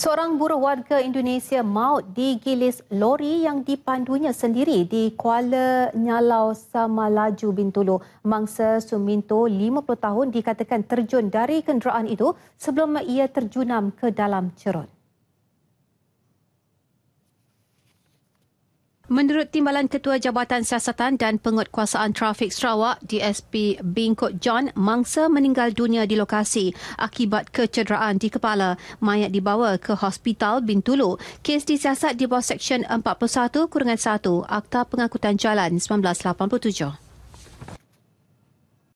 Seorang buruh warga Indonesia maut digilis lori yang dipandunya sendiri di Kuala Nyalau sama Laju Bintulu. Mangsa Suminto, 50 tahun, dikatakan terjun dari kenderaan itu sebelum ia terjunam ke dalam cerut. Menurut Timbalan Ketua Jabatan Siasatan dan Penguatkuasaan Trafik Sarawak, DSP Bingkot John, mangsa meninggal dunia di lokasi akibat kecederaan di kepala. Mayat dibawa ke Hospital Bintulu. Kes disiasat di bawah Seksyen 41-1 Akta Pengangkutan Jalan 1987.